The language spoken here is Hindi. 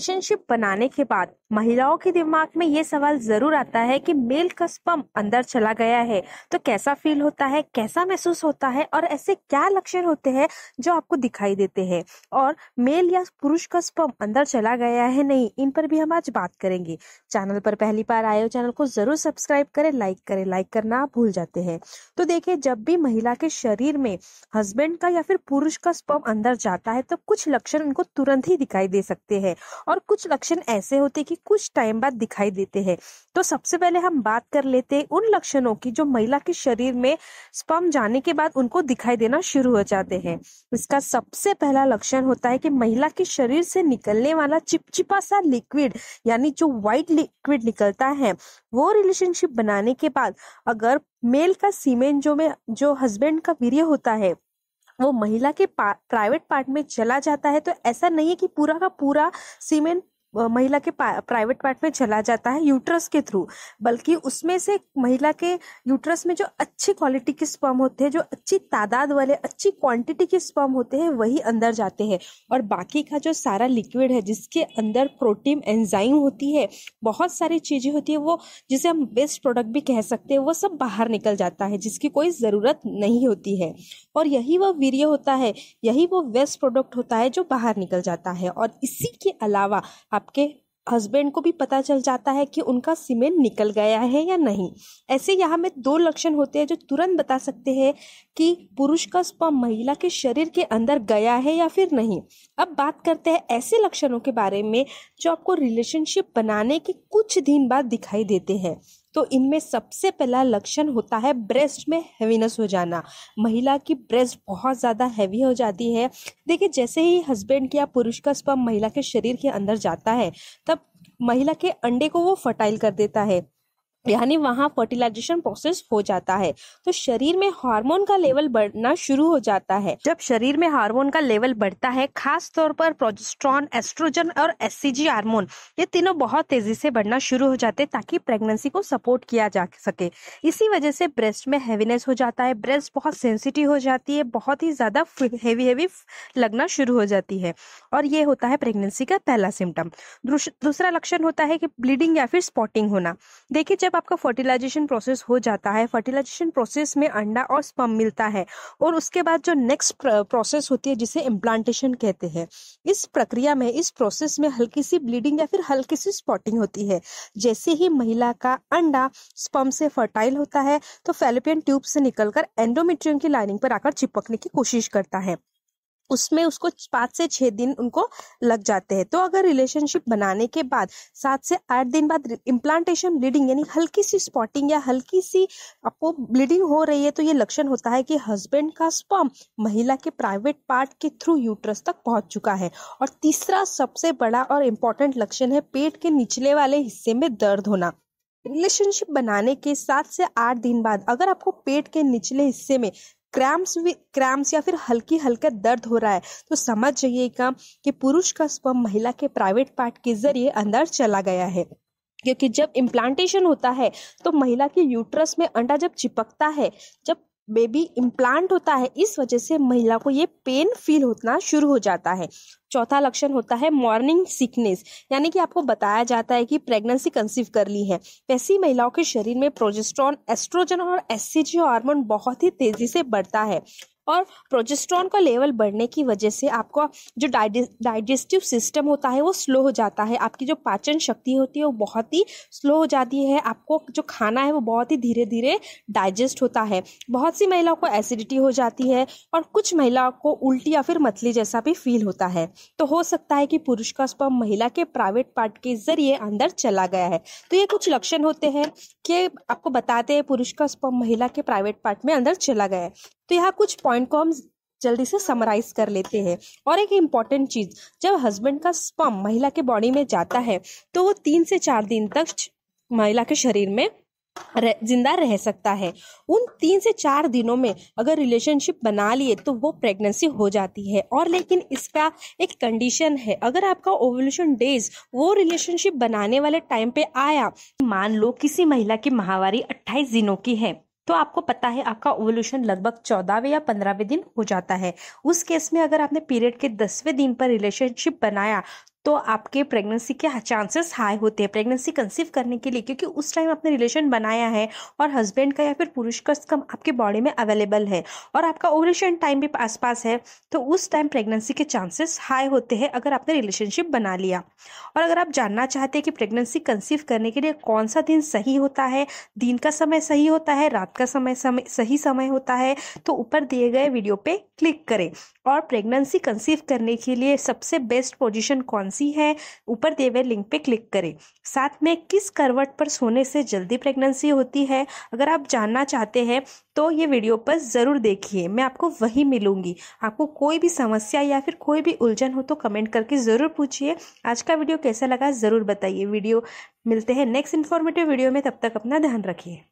रिलेशनशिप बनाने के बाद महिलाओं के दिमाग में ये सवाल जरूर आता है कि मेल का स्पम अंदर चला गया है तो कैसा फील होता है कैसा महसूस होता है और ऐसे क्या लक्षण होते हैं जो आपको दिखाई देते हैं और मेल या पुरुष का स्पम अंदर चला गया है नहीं इन पर भी हम आज बात करेंगे चैनल पर पहली बार आए हो चैनल को जरूर सब्सक्राइब करें लाइक करें लाइक करना भूल जाते हैं तो देखिये जब भी महिला के शरीर में हस्बैंड का या फिर पुरुष का स्पम अंदर जाता है तो कुछ लक्षण उनको तुरंत ही दिखाई दे सकते हैं और कुछ लक्षण ऐसे होते कि कुछ टाइम बाद दिखाई देते हैं तो सबसे पहले हम बात कर लेते हैं उन लक्षणों की जो महिला के शरीर में स्पम जाने के बाद उनको दिखाई देना शुरू हो जाते हैं इसका सबसे पहला लक्षण होता है कि महिला के शरीर से निकलने वाला चिपचिपा सा लिक्विड यानी जो व्हाइट लिक्विड निकलता है वो रिलेशनशिप बनाने के बाद अगर मेल का सीमेन जो में जो हस्बैंड का वीर्य होता है वो महिला के प्राइवेट पार्ट में चला जाता है तो ऐसा नहीं है कि पूरा का पूरा सीमेंट महिला के प्राइवेट पार्ट में चला जाता है यूट्रस के थ्रू बल्कि उसमें से महिला के यूट्रस में जो अच्छी क्वालिटी के स्पर्म होते हैं जो अच्छी तादाद वाले अच्छी क्वांटिटी के स्पर्म होते हैं वही अंदर जाते हैं और बाकी का जो सारा लिक्विड है जिसके अंदर प्रोटीन एंजाइम होती है बहुत सारी चीज़ें होती है वो जिसे हम वेस्ट प्रोडक्ट भी कह सकते हैं वो सब बाहर निकल जाता है जिसकी कोई ज़रूरत नहीं होती है और यही वह वीर्य होता है यही वो वेस्ट प्रोडक्ट होता है जो बाहर निकल जाता है और इसी के अलावा आपके हस्बैंड को भी पता चल जाता है कि उनका सीमेंट निकल गया है या नहीं ऐसे यहाँ में दो लक्षण होते हैं जो तुरंत बता सकते हैं कि पुरुष का स्पर्म महिला के शरीर के अंदर गया है या फिर नहीं अब बात करते हैं ऐसे लक्षणों के बारे में जो आपको रिलेशनशिप बनाने के कुछ दिन बाद दिखाई देते हैं तो इनमें सबसे पहला लक्षण होता है ब्रेस्ट में हैवीनेस हो जाना महिला की ब्रेस्ट बहुत ज़्यादा हैवी हो जाती है देखिए जैसे ही हस्बैंड या पुरुष का स्पम महिला के शरीर के अंदर जाता है तब महिला के अंडे को वो फर्टाइल कर देता है यानी वहाँ फर्टिलाइजेशन प्रोसेस हो जाता है तो शरीर में हार्मोन का लेवल बढ़ना शुरू हो जाता है जब शरीर में हार्मोन का लेवल बढ़ता है खास तौर पर प्रोजेस्ट्रॉन एस्ट्रोजन और एस हार्मोन ये तीनों बहुत तेजी से बढ़ना शुरू हो जाते हैं ताकि प्रेगनेंसी को सपोर्ट किया जा सके इसी वजह से ब्रेस्ट में हैवीनेस हो जाता है ब्रेस्ट बहुत सेंसिटिव हो जाती है बहुत ही ज़्यादा हेवी हेवी लगना शुरू हो जाती है और ये होता है प्रेगनेंसी का पहला सिम्टम दूसरा लक्षण होता है कि ब्लीडिंग या फिर स्पॉटिंग होना देखिए जब जब आपका फर्टिलाइजेशन प्रोसेस हो जाता है फर्टिलाइजेशन प्रोसेस में अंडा और स्पम मिलता है और उसके बाद जो नेक्स्ट प्रोसेस होती है जिसे इम्प्लांटेशन कहते हैं इस प्रक्रिया में इस प्रोसेस में हल्की सी ब्लीडिंग या फिर हल्की सी स्पॉटिंग होती है जैसे ही महिला का अंडा स्पम से फर्टाइल होता है तो फेलोपियन ट्यूब से निकलकर एंडोमेट्रियम की लाइनिंग पर आकर चिपकने की कोशिश करता है उसमें उसको पाँच से छः दिन उनको लग जाते हैं तो अगर रिलेशनशिप बनाने के बाद सात से आठ दिन बाद इम्प्लांटेशन ब्लीडिंग यानी हल्की सी स्पॉटिंग या हल्की सी आपको ब्लीडिंग हो रही है तो ये लक्षण होता है कि हस्बैंड का स्पर्म महिला के प्राइवेट पार्ट के थ्रू यूट्रस तक पहुंच चुका है और तीसरा सबसे बड़ा और इम्पॉर्टेंट लक्षण है पेट के निचले वाले हिस्से में दर्द होना रिलेशनशिप बनाने के सात से आठ दिन बाद अगर आपको पेट के निचले हिस्से में क्रैम्स भी क्रैम्स या फिर हल्की हल्का दर्द हो रहा है तो समझ जाइएगा कि पुरुष का स्पम महिला के प्राइवेट पार्ट के जरिए अंदर चला गया है क्योंकि जब इम्प्लांटेशन होता है तो महिला के यूट्रस में अंडा जब चिपकता है जब बेबी इम्प्लांट होता है इस वजह से महिला को ये पेन फील होना शुरू हो जाता है चौथा लक्षण होता है मॉर्निंग सिकनेस यानी कि आपको बताया जाता है कि प्रेगनेंसी कंसीव कर ली है वैसी महिलाओं के शरीर में प्रोजेस्ट्रॉन एस्ट्रोजन और एस हार्मोन बहुत ही तेजी से बढ़ता है और प्रोजेस्ट्रॉन का लेवल बढ़ने की वजह से आपका जो डाइजेस्टिव सिस्टम होता है वो स्लो हो जाता है आपकी जो पाचन शक्ति होती है वो बहुत ही स्लो हो जाती है आपको जो खाना है वो बहुत ही धीरे धीरे डाइजेस्ट होता है बहुत सी महिलाओं को एसिडिटी हो जाती है और कुछ महिलाओं को उल्टी या फिर मतली जैसा भी फील होता है तो हो सकता है कि पुरुष का स्पर्म महिला के प्राइवेट पार्ट के जरिए अंदर चला गया है तो ये कुछ लक्षण होते हैं कि आपको बताते हैं पुरुष का स्पर्म महिला के प्राइवेट पार्ट में अंदर चला गया है तो यहाँ कुछ पॉइंट को हम जल्दी से समराइज कर लेते हैं और एक इम्पॉर्टेंट चीज़ जब हस्बैंड का स्पम महिला के बॉडी में जाता है तो वो तीन से चार दिन तक महिला के शरीर में रह, जिंदा रह सकता है उन तीन से चार दिनों में अगर रिलेशनशिप बना लिए तो वो प्रेगनेंसी हो जाती है और लेकिन इसका एक कंडीशन है अगर आपका ओवल्यूशन डेज वो रिलेशनशिप बनाने वाले टाइम पे आया मान लो किसी महिला की माहवारी 28 दिनों की है तो आपको पता है आपका ओवल्यूशन लगभग चौदहवें या पंद्रहवें दिन हो जाता है उस केस में अगर आपने पीरियड के दसवें दिन पर रिलेशनशिप बनाया तो आपके प्रेगनेंसी के चांसेस हाई होते हैं प्रेगनेंसी कंसीव करने के लिए क्योंकि उस टाइम आपने रिलेशन बनाया है और हस्बैंड का या फिर पुरुष का स्कम आपके बॉडी में अवेलेबल है और आपका ओवरेशन टाइम भी आस पास है तो उस टाइम प्रेगनेंसी के चांसेस हाई होते हैं अगर आपने रिलेशनशिप बना लिया और अगर आप जानना चाहते हैं कि प्रेगनेंसी कंसीव करने के लिए कौन सा दिन सही होता है दिन का समय सही होता है रात का समय समय सही समय होता है तो ऊपर दिए गए वीडियो पे क्लिक करें और प्रेगनेंसी कंसीव करने के लिए सबसे बेस्ट पोजिशन कौन सी है ऊपर दिए हुए लिंक पे क्लिक करें साथ में किस करवट पर सोने से जल्दी प्रेगनेंसी होती है अगर आप जानना चाहते हैं तो ये वीडियो पर ज़रूर देखिए मैं आपको वही मिलूंगी आपको कोई भी समस्या या फिर कोई भी उलझन हो तो कमेंट करके ज़रूर पूछिए आज का वीडियो कैसा लगा ज़रूर बताइए वीडियो मिलते हैं नेक्स्ट इन्फॉर्मेटिव वीडियो में तब तक अपना ध्यान रखिए